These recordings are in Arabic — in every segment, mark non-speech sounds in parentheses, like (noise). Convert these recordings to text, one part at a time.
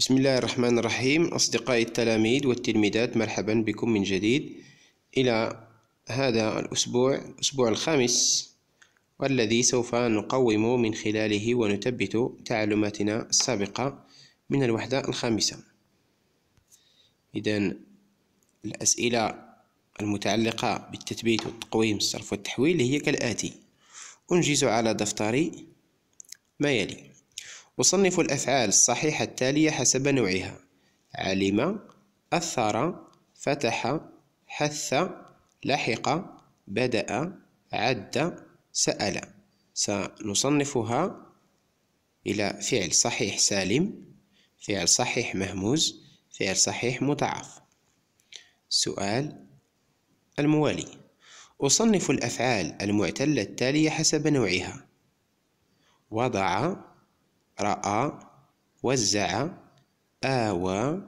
بسم الله الرحمن الرحيم أصدقائي التلاميذ والتلميذات مرحبا بكم من جديد إلى هذا الأسبوع الأسبوع الخامس والذي سوف نقوم من خلاله ونثبت تعلماتنا السابقة من الوحدة الخامسة إذا الأسئلة المتعلقة بالتثبيت والتقويم الصرف والتحويل هي كالآتي أنجز على دفتري ما يلي أصنف الأفعال الصحيحة التالية حسب نوعها علم أثر فتح حث لحق بدأ عد سأل سنصنفها إلى فعل صحيح سالم فعل صحيح مهموز فعل صحيح مضاعف السؤال الموالي أصنف الأفعال المعتلة التالية حسب نوعها وضع رأى وزع آوى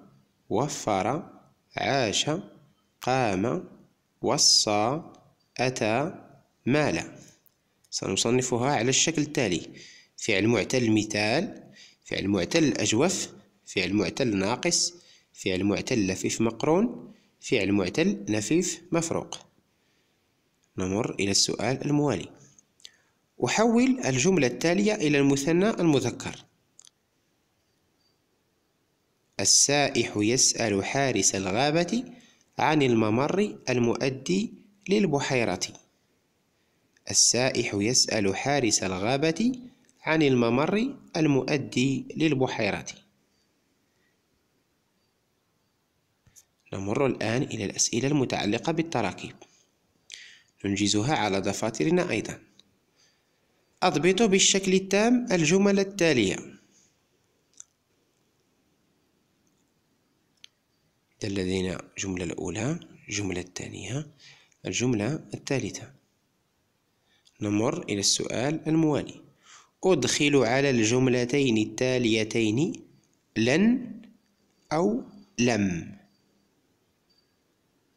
وفر عاش قام وصى أتى مال سنصنفها على الشكل التالي فعل معتل مثال فعل معتل أجوف فعل معتل ناقص فعل معتل لفيف مقرون فعل معتل نفيف مفروق نمر إلى السؤال الموالي أحول الجملة التالية إلى المثنى المذكر السائح يسأل حارس الغابة عن الممر المؤدي للبحيرة السائح يسأل حارس الغابة عن الممر المؤدي للبحيرة نمر الآن إلى الأسئلة المتعلقة بالتراكيب ننجزها على دفاترنا أيضاً أضبط بالشكل التام الجمل التالية لدينا جملة الأولى الجملة الثانية الجملة الثالثة نمر إلى السؤال الموالي أدخل على الجملتين التاليتين لن أو لم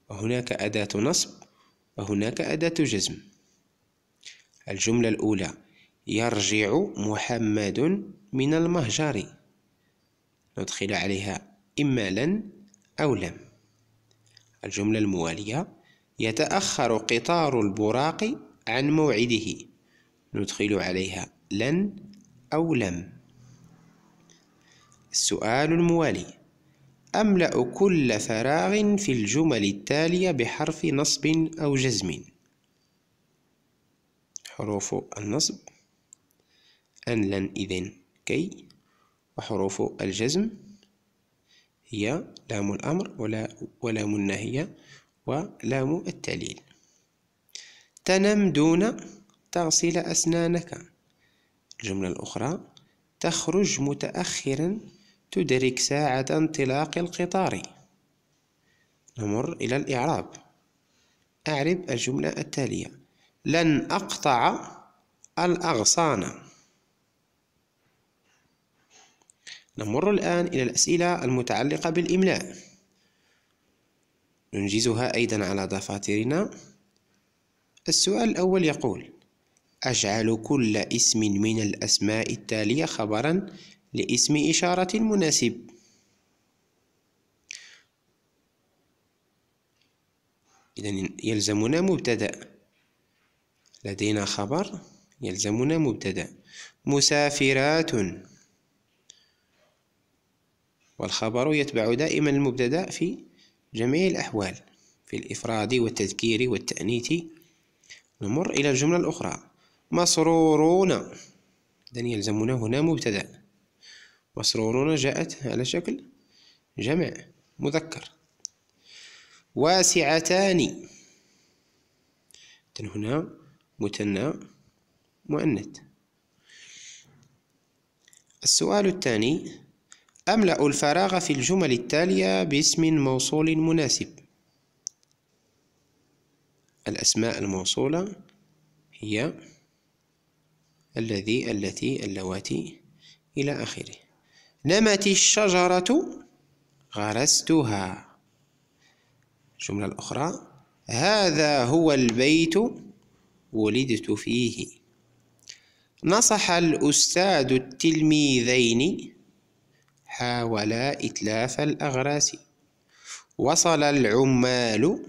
وهناك أداة نصب وهناك أداة جزم الجملة الأولى يرجع محمد من المهجر ندخل عليها إما لن أو لم الجملة الموالية يتأخر قطار البراق عن موعده ندخل عليها لن أو لم السؤال الموالي أملأ كل فراغ في الجمل التالية بحرف نصب أو جزم حروف النصب أن لن إذن كي وحروف الجزم هي لام الأمر ولا ولام النهية ولام التعليل تنم دون تغسل أسنانك الجملة الأخرى تخرج متأخرا تدرك ساعة انطلاق القطار نمر إلى الإعراب أعرب الجملة التالية لن أقطع الأغصان نمر الآن إلى الأسئلة المتعلقة بالإملاء ننجزها أيضا على دفاترنا السؤال الأول يقول أجعل كل اسم من الأسماء التالية خبرا لاسم إشارة مناسب إذا يلزمنا مبتدأ لدينا خبر يلزمنا مبتدأ مسافرات والخبر يتبع دائما المبتدأ في جميع الأحوال في الإفراد والتذكير والتأنيث نمر إلى الجملة الأخرى مسرورون إذن يلزمنا هنا مبتدأ مسرورون جاءت على شكل جمع مذكر واسعتان إذن هنا مثنى مؤنث السؤال الثاني أملأ الفراغ في الجمل التالية باسم موصول مناسب الأسماء الموصولة هي الذي التي اللواتي إلى آخره نمت الشجرة غرستها الجملة الأخرى هذا هو البيت ولدت فيه نصح الأستاذ التلميذين حاولا إتلاف الأغراس وصل العمال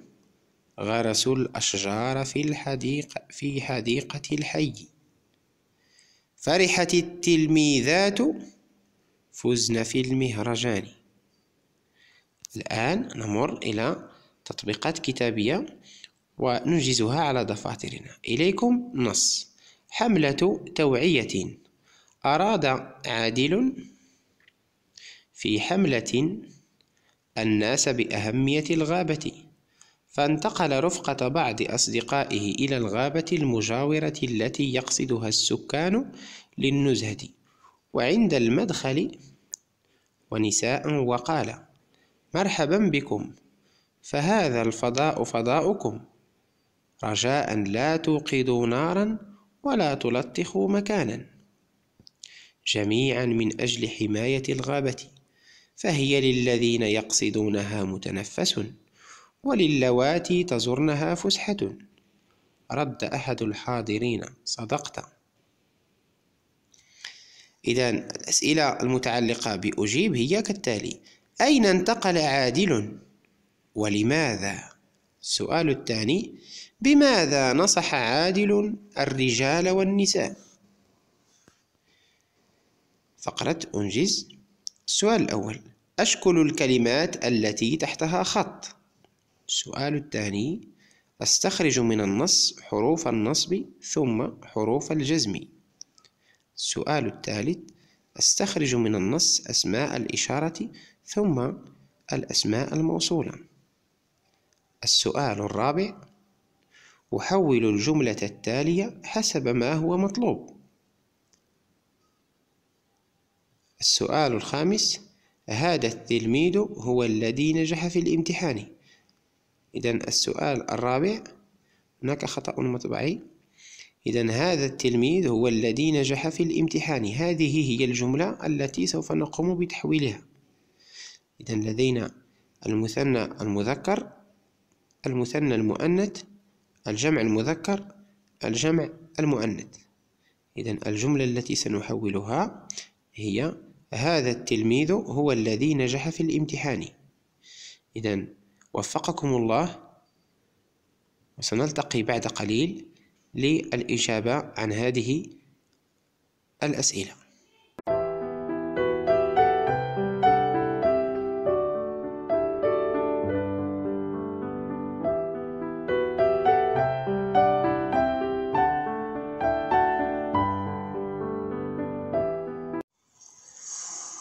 غرسوا الأشجار في الحديقة, في حديقة الحي فرحت التلميذات فزن في المهرجان الآن نمر إلى تطبيقات كتابية وننجزها على دفاترنا إليكم نص حملة توعية أراد عادل في حملة الناس بأهمية الغابة فانتقل رفقة بعض أصدقائه إلى الغابة المجاورة التي يقصدها السكان للنزهة وعند المدخل ونساء وقال مرحبا بكم فهذا الفضاء فضاؤكم رجاء لا توقدوا نارا ولا تلطخوا مكانا جميعا من أجل حماية الغابة فهي للذين يقصدونها متنفس وللواتي تزرنها فسحة رد أحد الحاضرين صدقت إذا الأسئلة المتعلقة بأجيب هي كالتالي أين انتقل عادل ولماذا السؤال الثاني بماذا نصح عادل الرجال والنساء فقرة أنجز السؤال الأول أشكل الكلمات التي تحتها خط السؤال الثاني أستخرج من النص حروف النصب ثم حروف الجزم السؤال الثالث أستخرج من النص أسماء الإشارة ثم الأسماء الموصولة السؤال الرابع أحول الجملة التالية حسب ما هو مطلوب السؤال الخامس هذا التلميذ هو الذي نجح في الامتحان إذا السؤال الرابع هناك خطأ مطبعي إذا هذا التلميذ هو الذي نجح في الامتحان هذه هي الجملة التي سوف نقوم بتحويلها إذا لدينا المثنى المذكر المثنى المؤنث الجمع المذكر الجمع المؤنث إذا الجملة التي سنحولها هي هذا التلميذ هو الذي نجح في الامتحان إذا وفقكم الله وسنلتقي بعد قليل للإجابة عن هذه الأسئلة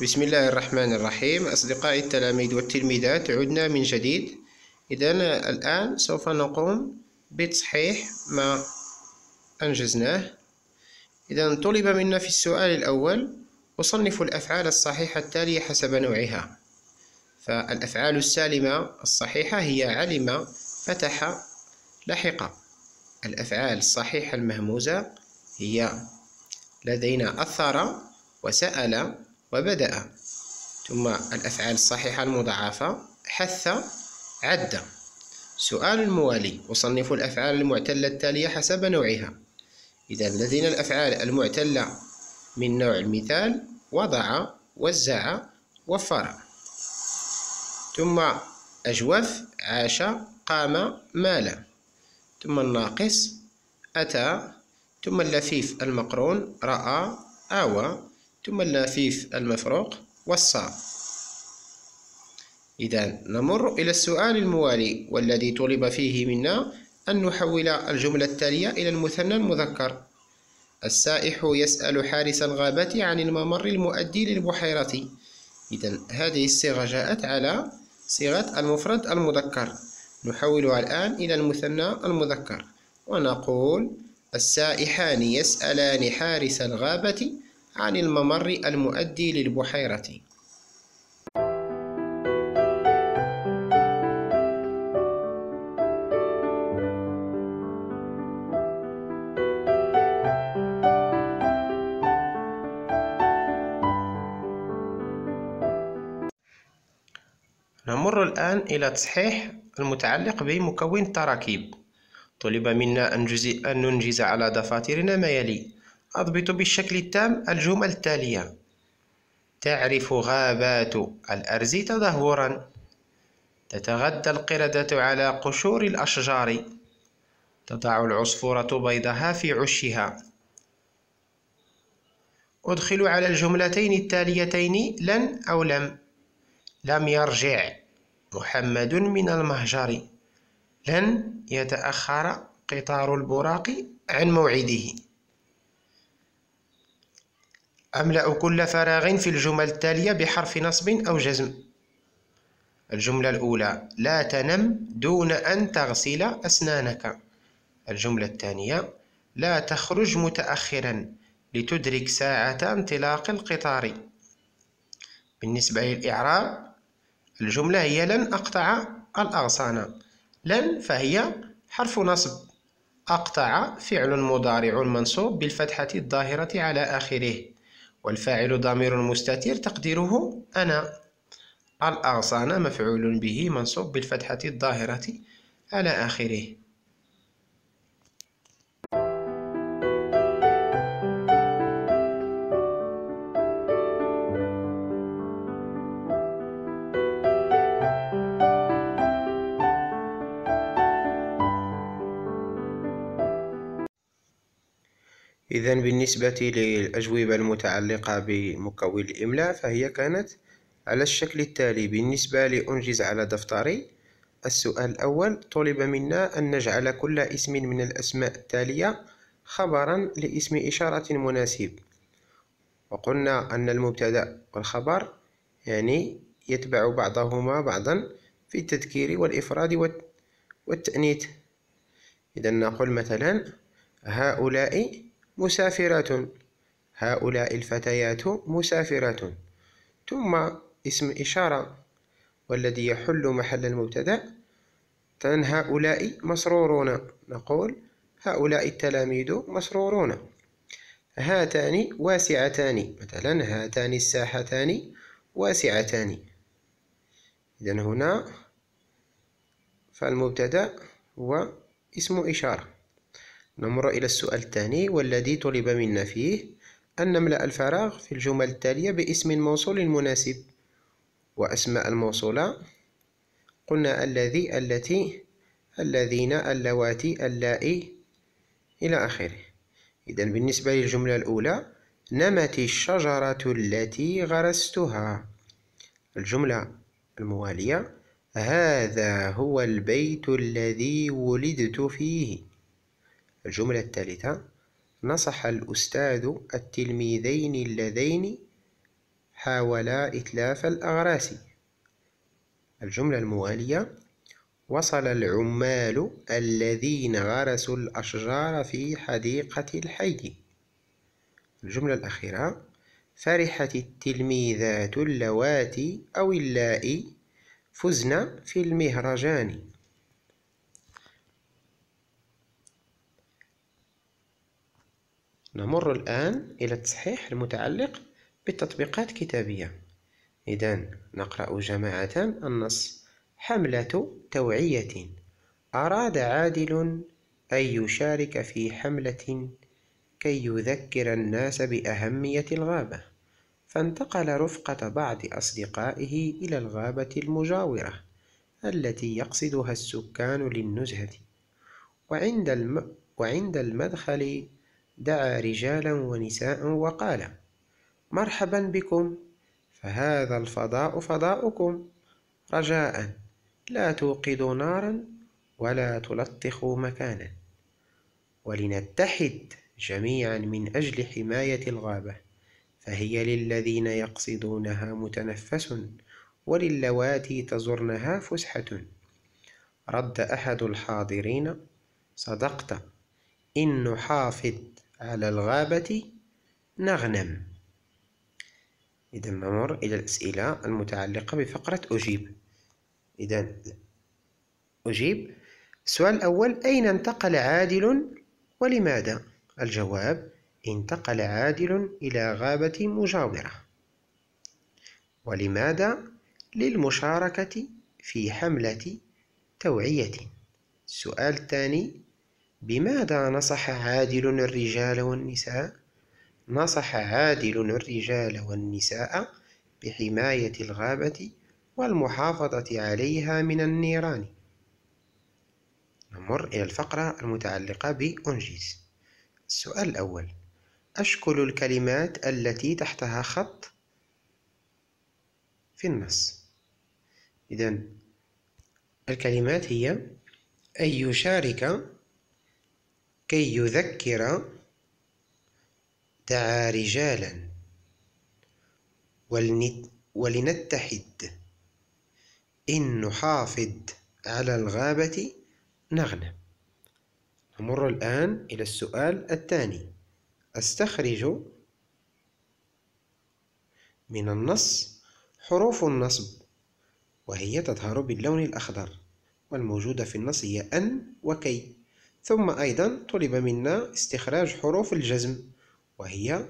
بسم الله الرحمن الرحيم أصدقائي التلاميذ والتلميذات عدنا من جديد إذا الآن سوف نقوم بتصحيح ما أنجزناه إذا طلب منا في السؤال الأول أصنف الأفعال الصحيحة التالية حسب نوعها فالأفعال السالمة الصحيحة هي علم فتح لحق الأفعال الصحيحة المهموزة هي لدينا أثر وسأل وبدأ ثم الأفعال الصحيحة المضاعفة حث عد سؤال الموالي أصنف الأفعال المعتلة التالية حسب نوعها إذا لدينا الأفعال المعتلة من نوع المثال وضع وزع وفر ثم أجوف عاش قام مال ثم الناقص أتى ثم اللفيف المقرون رأى آوى ثم اللفيف المفروق والصاغ إذا نمر إلى السؤال الموالي والذي طلب فيه منا أن نحول الجملة التالية إلى المثنى المذكر السائح يسأل حارس الغابة عن الممر المؤدي للبحيرة إذا هذه الصيغة جاءت على صيغة المفرد المذكر نحولها الآن إلى المثنى المذكر ونقول السائحان يسألان حارس الغابة عن الممر المؤدي للبحيرة نمر الآن إلى تصحيح المتعلق بمكون التراكيب طلب منا أن ننجز على دفاترنا ما يلي أضبط بالشكل التام الجمل التالية تعرف غابات الأرز تدهورا تتغدى القردة على قشور الأشجار تضع العصفورة بيضها في عشها أدخل على الجملتين التاليتين لن أو لم لم يرجع محمد من المهجر لن يتأخر قطار البراق عن موعده أملأ كل فراغ في الجمل التالية بحرف نصب أو جزم الجملة الأولى لا تنم دون أن تغسل أسنانك الجملة الثانية لا تخرج متأخرا لتدرك ساعة انطلاق القطار بالنسبة للإعراب الجملة هي لن أقطع الأغصان لن فهي حرف نصب أقطع فعل مضارع منصوب بالفتحة الظاهرة على آخره والفاعل ضمير مستتر تقديره أنا الأغصان مفعول به منصوب بالفتحة الظاهرة على آخره إذا بالنسبة للأجوبة المتعلقة بمكون الإملاء فهي كانت على الشكل التالي بالنسبة لأنجز على دفتري السؤال الأول طلب منا أن نجعل كل اسم من الأسماء التالية خبرا لاسم إشارة مناسب وقلنا أن المبتدأ والخبر يعني يتبع بعضهما بعضا في التذكير والإفراد والتأنيث إذا نقول مثلا هؤلاء مسافرة هؤلاء الفتيات مسافرة ثم اسم إشارة والذي يحل محل المبتدأ مثلا هؤلاء مسرورون نقول هؤلاء التلاميذ مسرورون هاتان واسعتان مثلا هاتان الساحتان واسعتان إذا هنا فالمبتدأ هو اسم إشارة نمر إلى السؤال الثاني والذي طلب منا فيه أن نملأ الفراغ في الجمل التالية باسم موصول مناسب وأسماء الموصولة قلنا الذي التي الذين اللواتي اللائي إلى آخره إذا بالنسبة للجملة الأولى نمت الشجرة التي غرستها الجملة الموالية هذا هو البيت الذي ولدت فيه الجملة الثالثة نصح الأستاذ التلميذين اللذين حاولا إتلاف الأغراس الجملة الموالية وصل العمال الذين غرسوا الأشجار في حديقة الحي الجملة الأخيرة فرحت التلميذات اللواتي أو اللائي فزن في المهرجان نمر الآن إلى التصحيح المتعلق بالتطبيقات الكتابية إذن نقرأ جماعة النص حملة توعية أراد عادل أن يشارك في حملة كي يذكر الناس بأهمية الغابة فانتقل رفقة بعض أصدقائه إلى الغابة المجاورة التي يقصدها السكان للنزهة وعند, الم... وعند المدخل دعا رجالا ونساء وقال مرحبا بكم فهذا الفضاء فضاؤكم رجاء لا توقدوا نارا ولا تلطخوا مكانا ولنتحد جميعا من أجل حماية الغابة فهي للذين يقصدونها متنفس وللواتي تزرنها فسحة رد أحد الحاضرين صدقت إن نحافظ على الغابة نغنم إذا نمر إلى الأسئلة المتعلقة بفقرة أجيب إذا أجيب السؤال الأول أين انتقل عادل ولماذا؟ الجواب انتقل عادل إلى غابة مجاورة ولماذا؟ للمشاركة في حملة توعية السؤال الثاني بماذا نصح عادل الرجال والنساء؟ نصح عادل الرجال والنساء بحماية الغابة والمحافظة عليها من النيران نمر إلى الفقرة المتعلقة بأنجز السؤال الأول أشكل الكلمات التي تحتها خط في النص إذا الكلمات هي أن يشارك كي يذكر دعا رجالا ولنتحد إن نحافظ على الغابة نغنم نمر الآن إلى السؤال الثاني أستخرج من النص حروف النصب وهي تظهر باللون الأخضر والموجودة في النص هي أن وكي ثم أيضا طلب منا استخراج حروف الجزم وهي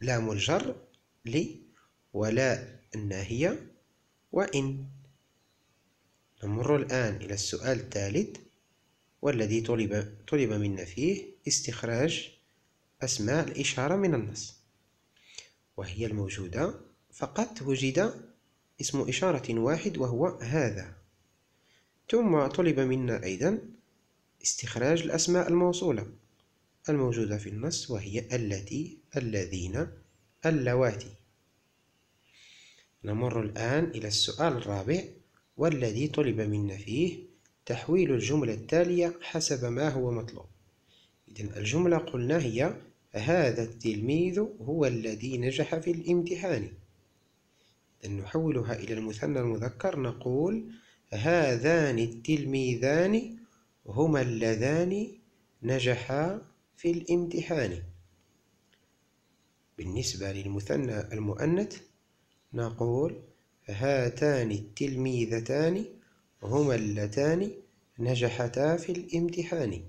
لام الجر لي ولا الناهية وإن نمر الآن إلى السؤال الثالث والذي طلب, طلب منا فيه استخراج أسماء الإشارة من النص وهي الموجودة فقط وجد اسم إشارة واحد وهو هذا ثم طلب منا أيضا استخراج الأسماء الموصولة الموجودة في النص وهي التي الذين اللواتي نمر الآن إلى السؤال الرابع والذي طلب منا فيه تحويل الجملة التالية حسب ما هو مطلوب إذا الجملة قلنا هي هذا التلميذ هو الذي نجح في الامتحان إذا نحولها إلى المثنى المذكر نقول هذان التلميذان هما اللذان نجحا في الامتحان بالنسبة للمثنى المؤنث نقول هاتان التلميذتان هما اللتان نجحتا في الامتحان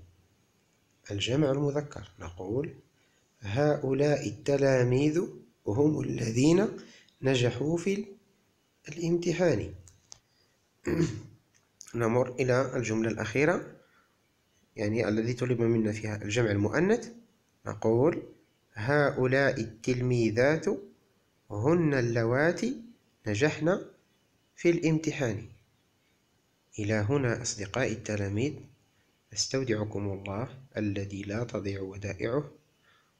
الجمع المذكر نقول هؤلاء التلاميذ هم الذين نجحوا في الامتحان (clears throat) نمر إلى الجملة الأخيرة يعني الذي طلب منا فيها الجمع المؤنث نقول هؤلاء التلميذات هن اللواتي نجحن في الامتحان إلى هنا أصدقائي التلاميذ أستودعكم الله الذي لا تضيع ودائعه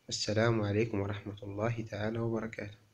والسلام عليكم ورحمة الله تعالى وبركاته